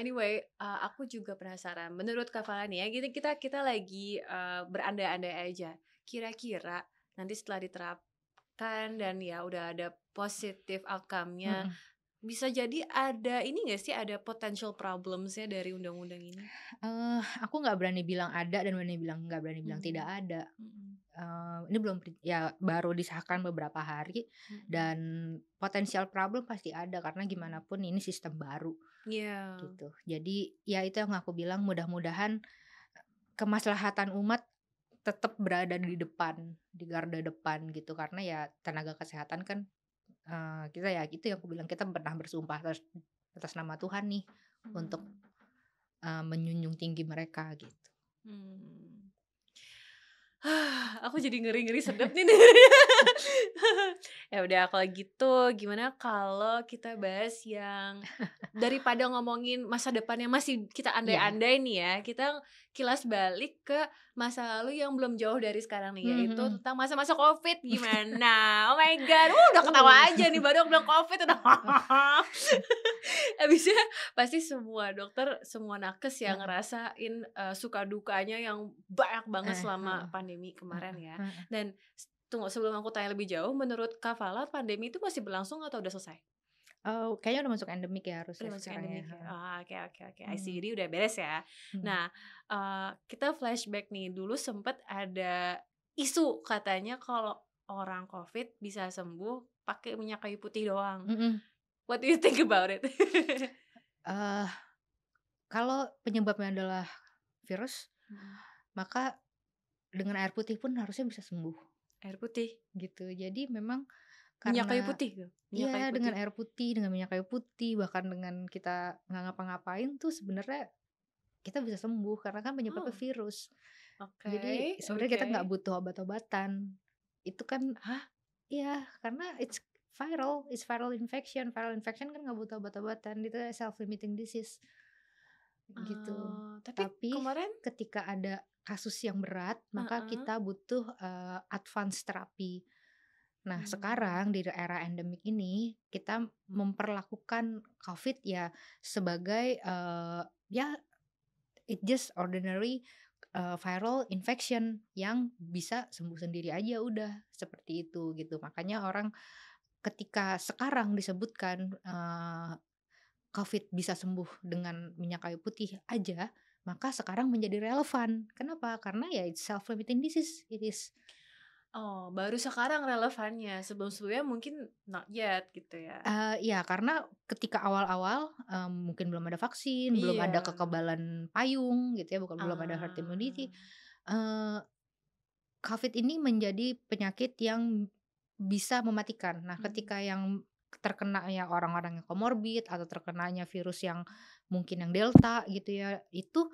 anyway uh, aku juga penasaran menurut kafalan ya gitu kita kita lagi uh, berandai-andai aja kira-kira nanti setelah diterapkan dan ya udah ada positif outcome-nya hmm. bisa jadi ada ini gak sih ada potential problemsnya dari undang-undang ini? Uh, aku nggak berani bilang ada dan berani bilang nggak berani bilang hmm. tidak ada. Hmm uh, ini belum ya baru disahkan beberapa hari hmm. dan potensial problem pasti ada karena gimana hmm. pun ini sistem baru. Yeah. Gitu. Jadi ya itu yang aku bilang mudah-mudahan e, kemaslahatan umat tetap berada di depan, di garda depan gitu karena ya tenaga kesehatan kan uh, kita ya gitu yang aku bilang kita pernah bersumpah atas, atas nama Tuhan nih hmm. untuk uh, menyunjung tinggi mereka gitu. Hmm. (sighs) aku jadi ngeri-ngeri sedap nih. (laughs) ya udah kalau gitu gimana kalau kita bahas yang (laughs) daripada ngomongin masa depannya masih kita iya. andai-andai nih ya. Kita kilas balik ke masa lalu yang belum jauh dari sekarang nih hmm, yaitu mm -hmm. tentang masa-masa covid gimana oh my god (laughs) uh, udah ketawa aja nih baru bilang covid udah (laughs) abisnya pasti semua dokter semua nakes yang hmm. ngerasain uh, suka dukanya yang banyak banget eh, selama hmm. pandemi kemarin ya dan tunggu sebelum aku tanya lebih jauh menurut Kavala pandemi itu masih berlangsung atau udah selesai Oh, kayaknya udah masuk endemik ya harusnya. Udah masuk ya, endemik. Ya. Ah, oke, oke, oke. I hmm. udah beres ya. Hmm. Nah, uh, kita flashback nih. Dulu sempet ada isu katanya kalau orang COVID bisa sembuh pakai minyak kayu putih doang. Mm -mm. What do you think about it? uh, kalau penyebabnya adalah virus, hmm. maka dengan air putih pun harusnya bisa sembuh. Air putih. Gitu. Jadi memang karena minyak kayu putih iya dengan air putih dengan minyak kayu putih bahkan dengan kita nggak ngapa-ngapain tuh sebenarnya kita bisa sembuh karena kan penyebabnya oh. virus okay, jadi sebenarnya okay. kita nggak butuh obat-obatan itu kan hah iya karena it's viral it's viral infection viral infection kan nggak butuh obat-obatan itu self limiting disease gitu uh, tapi, tapi kemarin ketika ada kasus yang berat maka uh -uh. kita butuh uh, advance terapi Nah, hmm. sekarang di era endemik ini kita memperlakukan COVID ya sebagai uh, ya it just ordinary uh, viral infection yang bisa sembuh sendiri aja udah seperti itu gitu. Makanya orang ketika sekarang disebutkan uh, COVID bisa sembuh dengan minyak kayu putih aja, maka sekarang menjadi relevan. Kenapa? Karena ya it's self-limiting disease. It is Oh, baru sekarang relevannya. Sebelum-sebelumnya mungkin not yet gitu ya. Uh, iya, karena ketika awal-awal um, mungkin belum ada vaksin, yeah. belum iya. ada kekebalan payung gitu ya, bukan uh. belum ada herd immunity. Uh, COVID ini menjadi penyakit yang bisa mematikan. Nah, hmm. ketika yang terkena ya orang-orang yang komorbid atau terkenanya virus yang mungkin yang delta gitu ya, itu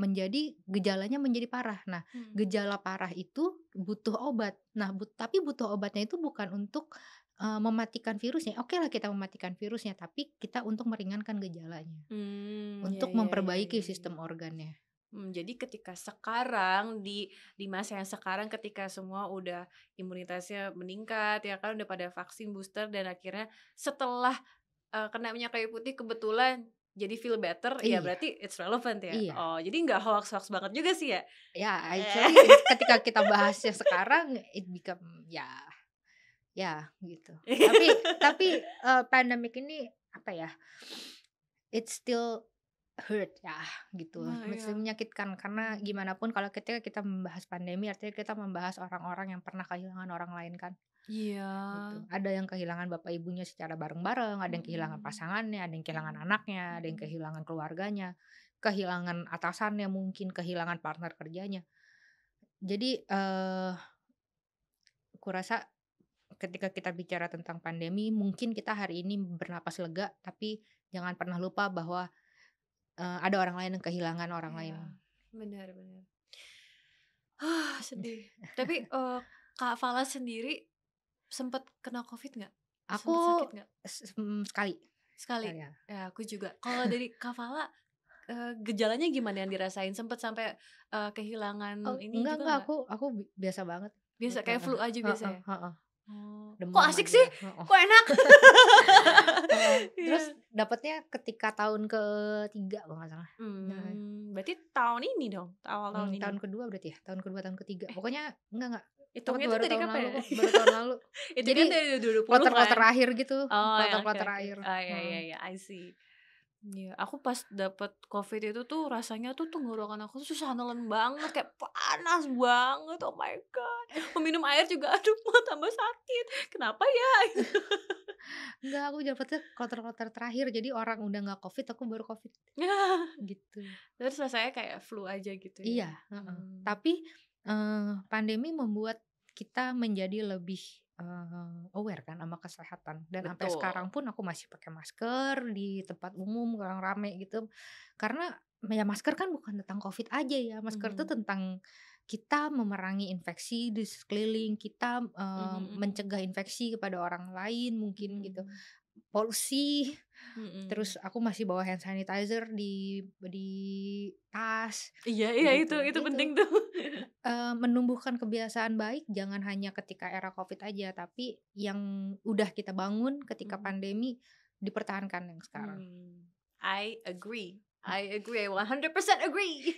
menjadi gejalanya menjadi parah. Nah, hmm. gejala parah itu butuh obat. Nah, but, tapi butuh obatnya itu bukan untuk uh, mematikan virusnya. Oke okay lah kita mematikan virusnya, tapi kita untuk meringankan gejalanya, hmm, iya, untuk yeah, iya, memperbaiki yeah, yeah. sistem organnya. Hmm, jadi ketika sekarang di di masa yang sekarang ketika semua udah imunitasnya meningkat ya kan udah pada vaksin booster dan akhirnya setelah uh, kena minyak kayu putih kebetulan jadi feel better ya iya. ya berarti it's relevant ya iya. oh jadi nggak hoax hoax banget juga sih ya ya eh. actually ya, ketika kita bahasnya sekarang it become ya ya gitu tapi (laughs) tapi uh, pandemic ini apa ya it's still hurt ya gitu oh, iya. menyakitkan karena gimana pun kalau ketika kita membahas pandemi artinya kita membahas orang-orang yang pernah kehilangan orang lain kan Iya. Gitu. Ada yang kehilangan bapak ibunya secara bareng-bareng, ada yang kehilangan pasangannya, ada yang kehilangan iya. anaknya, ada yang kehilangan keluarganya, kehilangan atasannya mungkin, kehilangan partner kerjanya. Jadi uh, kurasa ketika kita bicara tentang pandemi, mungkin kita hari ini bernapas lega, tapi jangan pernah lupa bahwa uh, ada orang lain yang kehilangan orang ya, lain. Benar, benar. Ah, sedih. tapi uh, Kak Fala sendiri sempet kena covid nggak aku sempet sakit gak? Mm, sekali sekali ya, ya aku juga kalau dari kafala eh, gejalanya gimana yang dirasain sempet sampai uh, kehilangan oh, ini enggak, juga enggak aku aku biasa banget biasa kayak flu aja biasa ya Oh, kok asik sih? Oh. Kok enak? (laughs) (laughs) Iya. terus dapatnya ketika tahun ketiga tiga kalau nggak salah. Nah. Hmm, berarti tahun ini dong, awal hmm, tahun hmm, ini. Tahun kedua berarti ya, tahun kedua tahun ketiga. Eh. Pokoknya enggak enggak. Itu itu dari kapan? Lalu, ya? oh, baru tahun lalu. (laughs) Itu Jadi kan dari dulu. kloter-kloter akhir gitu, oh, ya, kloter-kloter akhir. Oh, iya iya iya, I see. Iya, aku pas dapat COVID itu tuh rasanya tuh tenggorokan aku susah nelen banget, kayak panas banget. Oh my god. Oh, minum air juga (laughs) aduh mau tambah sakit. Kenapa ya? Enggak, aku dapetnya kloter-kloter terakhir. Jadi orang udah nggak COVID, aku baru COVID. (laughs) gitu. Terus rasanya kayak flu aja gitu. Ya? Iya. Hmm. Tapi uh, pandemi membuat kita menjadi lebih uh, aware kan sama kesehatan dan Betul. sampai sekarang pun aku masih pakai masker di tempat umum orang rame gitu karena ya masker kan bukan tentang covid aja ya masker itu hmm. tentang kita memerangi infeksi di sekeliling kita uh, hmm. mencegah infeksi kepada orang lain mungkin hmm. gitu mhm. polusi Mm-hmm. Terus mhm. aku masih bawa hand sanitizer di di tas. Iya iya gitu. itu, itu itu penting tuh menumbuhkan kebiasaan baik jangan hanya ketika era covid aja tapi yang udah kita bangun ketika hmm. pandemi dipertahankan yang sekarang. Hmm. I agree. I agree. 100% agree.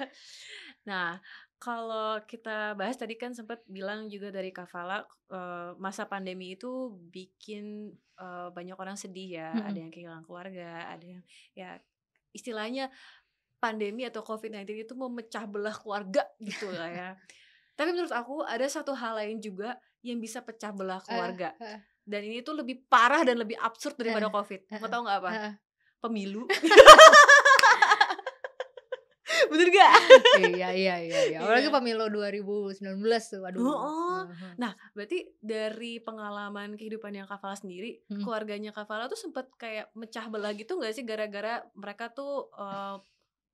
(laughs) nah, kalau kita bahas tadi kan sempat bilang juga dari Kavala uh, masa pandemi itu bikin uh, banyak orang sedih ya, hmm. ada yang kehilangan keluarga, ada yang ya istilahnya pandemi atau COVID-19 itu memecah belah keluarga (laughs) gitu lah ya. Tapi menurut aku ada satu hal lain juga yang bisa pecah belah eh, keluarga. Uh, uh. Dan ini tuh lebih parah dan lebih absurd eh, daripada uh, COVID. Mau tau gak apa? Pemilu. (laughs) Bener gak? iya, iya, iya, iya. (laughs) Apalagi iya. pemilu 2019 tuh, aduh. Oh, oh. Nah, berarti dari pengalaman kehidupan yang Kavala sendiri, hmm. keluarganya Kavala tuh sempet kayak mecah belah gitu gak sih gara-gara mereka tuh uh,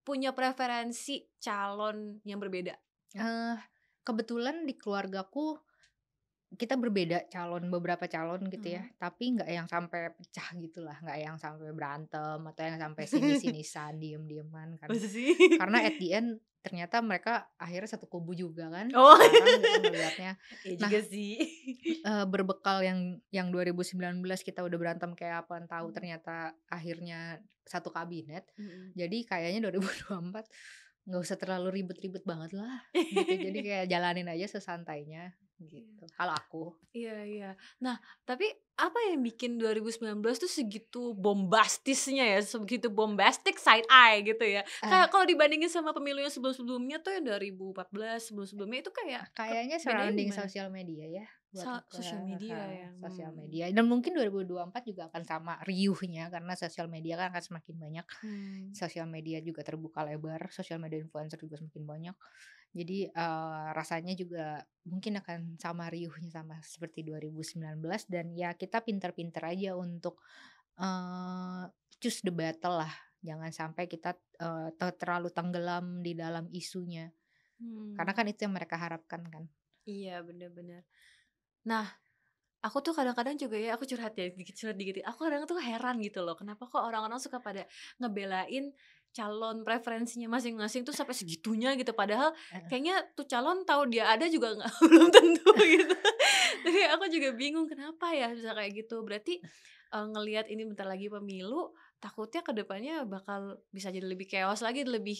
punya preferensi calon yang berbeda? Uh, kebetulan di keluargaku kita berbeda calon beberapa calon gitu ya hmm. tapi nggak yang sampai pecah gitulah nggak yang sampai berantem atau yang sampai sini sinisan diem dieman karena karena at the end (laughs) ternyata mereka akhirnya satu kubu juga kan oh. sekarang gitu melihatnya (laughs) ya nah, juga sih. Uh, (laughs) berbekal yang yang 2019 kita udah berantem kayak apa tahu hmm. ternyata akhirnya satu kabinet hmm. jadi kayaknya 2024 nggak usah terlalu ribet-ribet banget lah gitu jadi kayak jalanin aja sesantainya Iya. gitu. Yeah. Kalau aku. Iya, yeah, iya. Nah, tapi apa yang bikin 2019 tuh segitu bombastisnya ya, segitu bombastic side eye gitu ya. Uh. Kayak kalau dibandingin sama pemilu yang sebelum-sebelumnya tuh yang 2014, sebelum-sebelumnya itu kayak eh, kayaknya surrounding sosial media ya. sosial media ya. Sosial media. Dan mungkin 2024 juga akan sama riuhnya karena sosial media kan akan semakin banyak. Hmm. Sosial media juga terbuka lebar, sosial media influencer juga semakin banyak. Jadi uh, rasanya juga mungkin akan sama riuhnya sama seperti 2019 dan ya kita pinter-pinter aja untuk uh, choose the battle lah. Jangan sampai kita uh, terlalu tenggelam di dalam isunya. Hmm. Karena kan itu yang mereka harapkan kan. Iya bener-bener. Nah aku tuh kadang-kadang juga ya aku curhat ya dikit curhat dikit aku kadang tuh heran gitu loh kenapa kok orang-orang suka pada ngebelain calon preferensinya masing-masing tuh sampai segitunya gitu padahal kayaknya tuh calon tahu dia ada juga nggak (laughs) belum tentu gitu (laughs) tapi aku juga bingung kenapa ya bisa kayak gitu berarti uh, ngelihat ini bentar lagi pemilu takutnya kedepannya bakal bisa jadi lebih chaos lagi lebih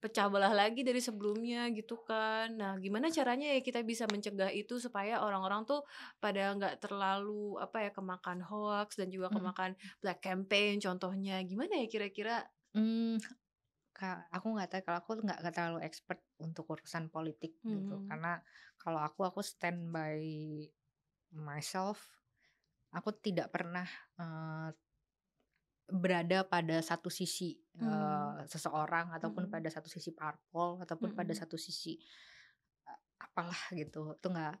pecah belah lagi dari sebelumnya gitu kan nah gimana caranya ya kita bisa mencegah itu supaya orang-orang tuh pada nggak terlalu apa ya kemakan hoax dan juga hmm. kemakan black campaign contohnya gimana ya kira-kira Hmm, aku nggak tahu kalau aku nggak terlalu expert untuk urusan politik mm -hmm. gitu karena kalau aku aku stand by myself aku tidak pernah uh, berada pada satu sisi hmm. uh, seseorang ataupun hmm. pada satu sisi parpol ataupun hmm. pada satu sisi uh, apalah gitu itu nggak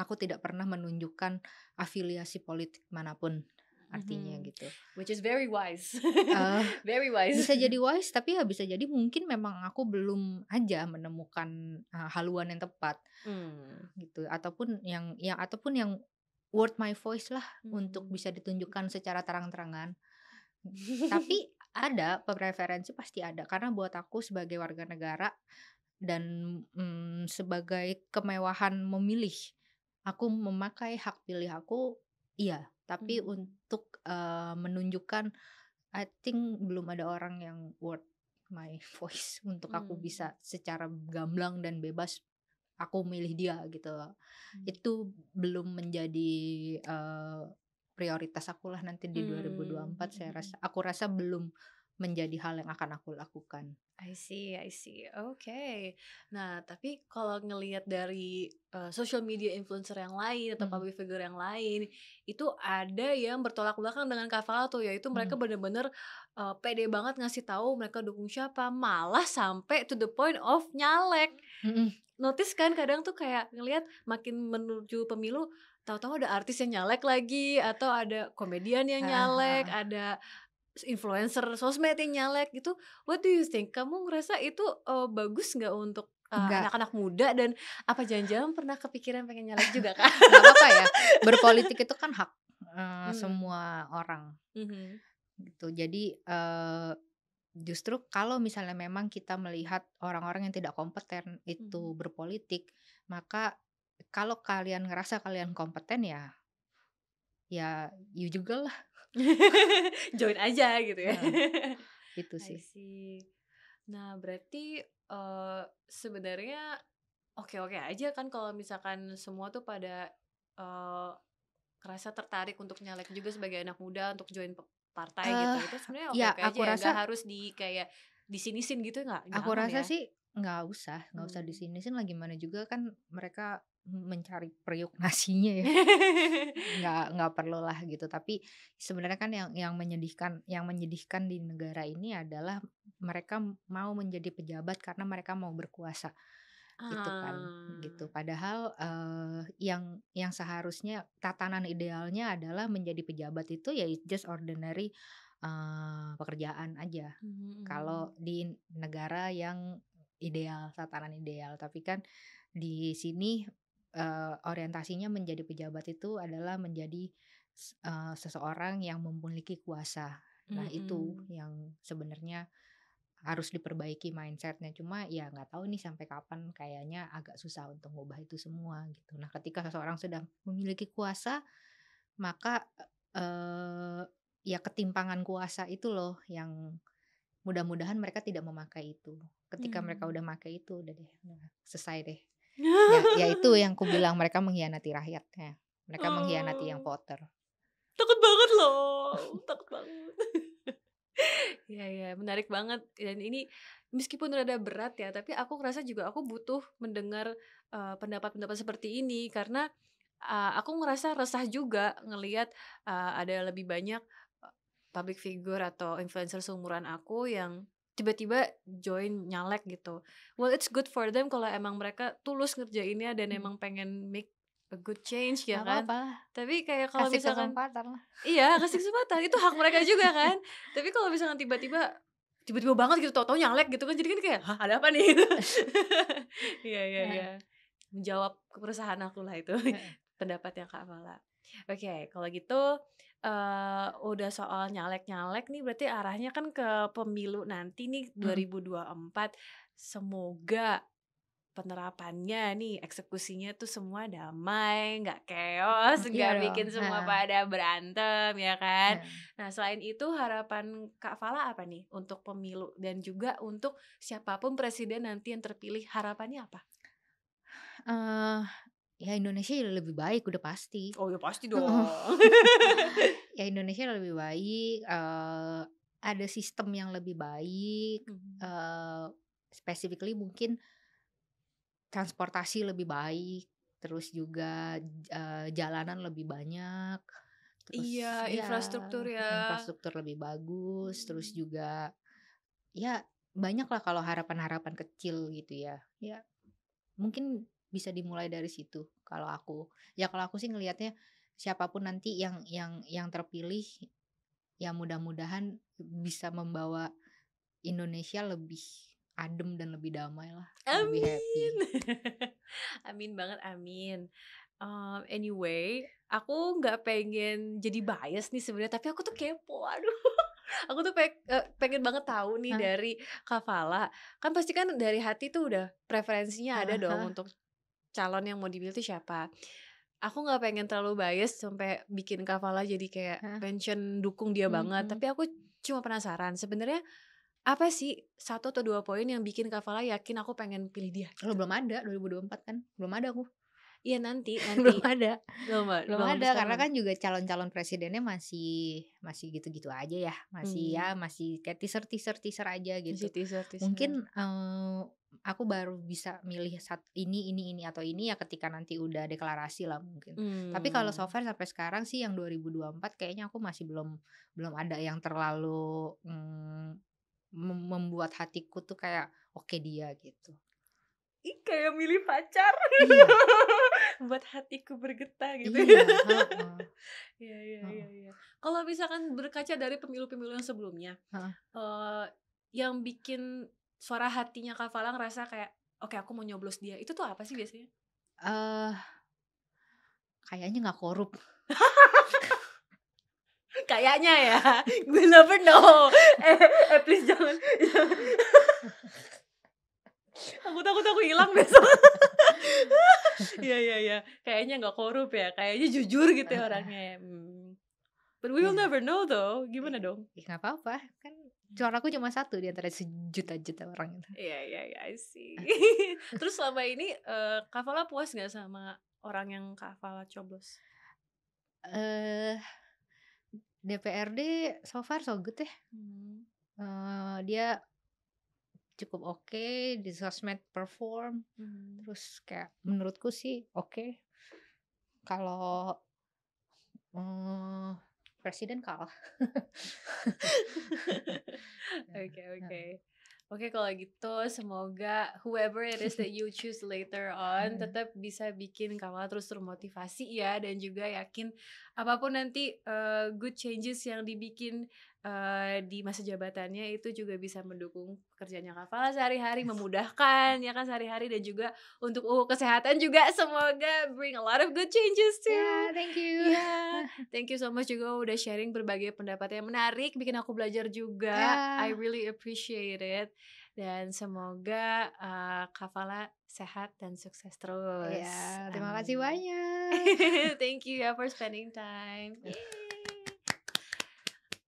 aku tidak pernah menunjukkan afiliasi politik manapun artinya mm-hmm. gitu which is very wise uh, (laughs) very wise bisa jadi wise tapi ya bisa jadi mungkin memang aku belum aja menemukan uh, haluan yang tepat mm. gitu ataupun yang yang ataupun yang worth my voice lah mm. untuk hmm. bisa ditunjukkan secara terang-terangan tapi ada preferensi pasti ada karena buat aku sebagai warga negara dan mm, sebagai kemewahan memilih aku memakai hak pilih aku iya tapi hmm. untuk uh, menunjukkan I think belum ada orang yang worth my (laughs) voice untuk hmm. aku bisa secara gamblang dan bebas aku milih dia gitu hmm. itu belum menjadi uh, prioritas aku lah nanti di hmm. 2024 saya rasa hmm. aku rasa belum menjadi hal yang akan aku lakukan. I see, I see. Oke. Okay. Nah, tapi kalau ngelihat dari uh, social media influencer yang lain atau hmm. public figure yang lain, itu ada yang bertolak belakang dengan tuh, yaitu mereka hmm. benar-benar uh, pede banget ngasih tahu mereka dukung siapa, malah sampai to the point of nyalek. Hmm. Notice kan kadang tuh kayak ngelihat makin menuju pemilu tahu-tahu ada artis yang nyalek lagi atau ada komedian yang nyalek, ada influencer sosmed yang nyalek gitu what do you think kamu ngerasa itu uh, bagus nggak untuk anak anak-anak muda dan apa jangan-jangan pernah kepikiran pengen nyalek juga (laughs) kan nggak apa-apa ya berpolitik itu kan hak uh, hmm. semua orang hmm. gitu jadi uh, justru kalau misalnya memang kita melihat orang-orang yang tidak kompeten itu hmm. berpolitik maka kalau kalian ngerasa kalian kompeten ya ya you ya juga lah (laughs) join aja gitu ya nah, itu sih nah berarti uh, sebenarnya oke oke -okay aja kan kalau misalkan semua tuh pada uh, eh, kerasa tertarik untuk nyalek juga sebagai anak muda untuk join partai uh, gitu eh, itu sebenarnya oke okay ya, okay aku aja ya. rasa, Gak harus di kayak di sini sin gitu ya, nggak aku rasa ya? sih nggak usah nggak hmm. usah di sini sin lagi mana juga kan mereka mencari periuk nasinya ya nggak (laughs) nggak perlu lah gitu tapi sebenarnya kan yang yang menyedihkan yang menyedihkan di negara ini adalah mereka mau menjadi pejabat karena mereka mau berkuasa gitu kan gitu ah. padahal uh, yang yang seharusnya tatanan idealnya adalah menjadi pejabat itu ya it's just ordinary uh, pekerjaan aja hmm kalau hmm, hmm. di negara yang ideal tatanan ideal tapi kan di sini uh, orientasinya menjadi pejabat itu adalah menjadi uh, seseorang yang memiliki kuasa. Nah, mm -hmm. itu yang sebenarnya harus diperbaiki mindsetnya cuma ya nggak tahu nih sampai kapan kayaknya agak susah untuk ngubah itu semua gitu nah ketika seseorang sudah memiliki kuasa maka eh, ya ketimpangan kuasa itu loh yang mudah-mudahan mereka tidak memakai itu ketika hmm. mereka mm. udah memakai itu udah deh nah, selesai deh Ya, ya, itu (laughs) yang ku bilang mereka mengkhianati rakyatnya mereka oh. mengkhianati yang Potter oh. takut banget loh takut banget (laughs) ya ya menarik banget dan ini meskipun rada berat ya tapi aku ngerasa juga aku butuh mendengar pendapat-pendapat uh, seperti ini karena uh, aku ngerasa resah juga ngelihat uh, ada lebih banyak public figure atau influencer seumuran aku yang tiba-tiba join nyalek gitu well it's good for them kalau emang mereka tulus ngerjainnya dan hmm. emang pengen make a good change ya Gak kan apa -apa. tapi kayak kalau misalkan kesempatan iya kasih kesempatan itu hak mereka juga kan tapi kalau misalkan tiba-tiba tiba-tiba banget gitu tau-tau nyalek gitu kan jadi kan kayak Hah, ada apa nih (laughs) iya iya iya nah. menjawab keresahan aku lah itu pendapatnya Kak Mala. Oke, okay, kalau gitu uh, udah soal nyalek-nyalek nih berarti arahnya kan ke pemilu nanti nih 2024. Hmm. Semoga penerapannya nih eksekusinya tuh semua damai nggak keos hmm, iya nggak bikin semua nah. pada berantem ya kan nah. nah selain itu harapan kak Fala apa nih untuk pemilu dan juga untuk siapapun presiden nanti yang terpilih harapannya apa uh, ya Indonesia lebih baik udah pasti oh ya pasti dong (laughs) ya Indonesia lebih baik uh, ada sistem yang lebih baik mm-hmm. uh, specifically mungkin transportasi lebih baik terus juga uh, jalanan lebih banyak terus iya ya, infrastruktur ya infrastruktur lebih bagus terus hmm. juga ya banyak lah kalau harapan-harapan kecil gitu ya ya mungkin bisa dimulai dari situ kalau aku ya kalau aku sih ngelihatnya siapapun nanti yang yang yang terpilih ya mudah-mudahan bisa membawa Indonesia lebih adem dan lebih damai lah amin. lebih happy amin (laughs) banget amin um, anyway aku nggak pengen jadi bias nih sebenarnya tapi aku tuh kepo aduh (laughs) aku tuh pengen, banget tahu nih Hah? dari Kavala kan pasti kan dari hati tuh udah preferensinya ada dong untuk calon yang mau dipilih itu siapa aku nggak pengen terlalu bias sampai bikin Kavala jadi kayak Hah? pension dukung dia hmm. banget hmm. tapi aku cuma penasaran sebenarnya apa sih satu atau dua poin yang bikin Kavala yakin aku pengen pilih dia gitu. lo belum ada 2024 kan belum ada aku Iya nanti, (laughs) nanti. belum ada, belum, belum, belum ada sekarang. karena kan? kan juga calon-calon presidennya masih masih gitu-gitu aja ya, masih ya, hmm. ya masih kayak teaser teaser teaser aja gitu. teaser, teaser. Mungkin um, aku baru bisa milih saat ini ini ini atau ini ya ketika nanti udah deklarasi lah mungkin. Hmm. Tapi kalau hmm. software sampai sekarang sih yang 2024 kayaknya aku masih belum belum ada yang terlalu mm, membuat hatiku tuh kayak oke okay dia gitu. Ih, kayak milih pacar. Iya. (laughs) Buat hatiku bergetar gitu. Iya, ya. (laughs) iya, iya, iya, iya. Kalau misalkan berkaca dari pemilu-pemilu yang sebelumnya, uh, yang bikin suara hatinya Kak Fala ngerasa kayak oke okay, aku mau nyoblos dia itu tuh apa sih biasanya? uh, kayaknya nggak korup. (laughs) kayaknya ya, we (laughs) never know. (laughs) Eh, eh please jangan. aku takut aku hilang besok. Iya iya iya, kayaknya nggak korup ya, kayaknya jujur gitu ya orangnya. Ya. Hmm. But we will yeah. never know though. Gimana dong? Ya, apa-apa, kan Suara aku cuma satu di antara sejuta-juta orang itu. Iya, iya, iya, I see. Nah. (laughs) Terus selama ini uh, eh, Kavala puas gak sama orang yang Kavala coblos? Eh uh, DPRD so far so good ya. Hmm. Uh, dia cukup oke okay, di sosmed perform hmm. terus kayak menurutku sih oke okay. kalau uh, presiden kalah. (laughs) Nah, oke oke. Oke kalau gitu semoga whoever it is that you choose later on tetap bisa bikin kamu terus termotivasi ya dan juga yakin apapun nanti uh, good changes yang dibikin uh, di masa jabatannya itu juga bisa mendukung kerjanya Kafala sehari-hari, memudahkan ya kan sehari-hari dan juga untuk uh, kesehatan juga semoga bring a lot of good changes too. Yeah, thank you. Yeah, (laughs) thank you so much juga udah sharing berbagai pendapat yang menarik, bikin aku belajar juga. Yeah. I really appreciate it dan semoga uh, Kavala sehat dan sukses iya, terus. Ya, terima Amin. kasih banyak. (laughs) Thank you ya for spending time. Iya.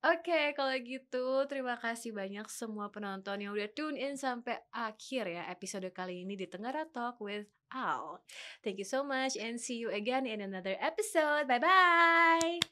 Oke, okay, kalau gitu terima kasih banyak semua penonton yang udah tune in sampai akhir ya episode kali ini di Tenggara Talk with Al. Thank you so much and see you again in another episode. Bye-bye!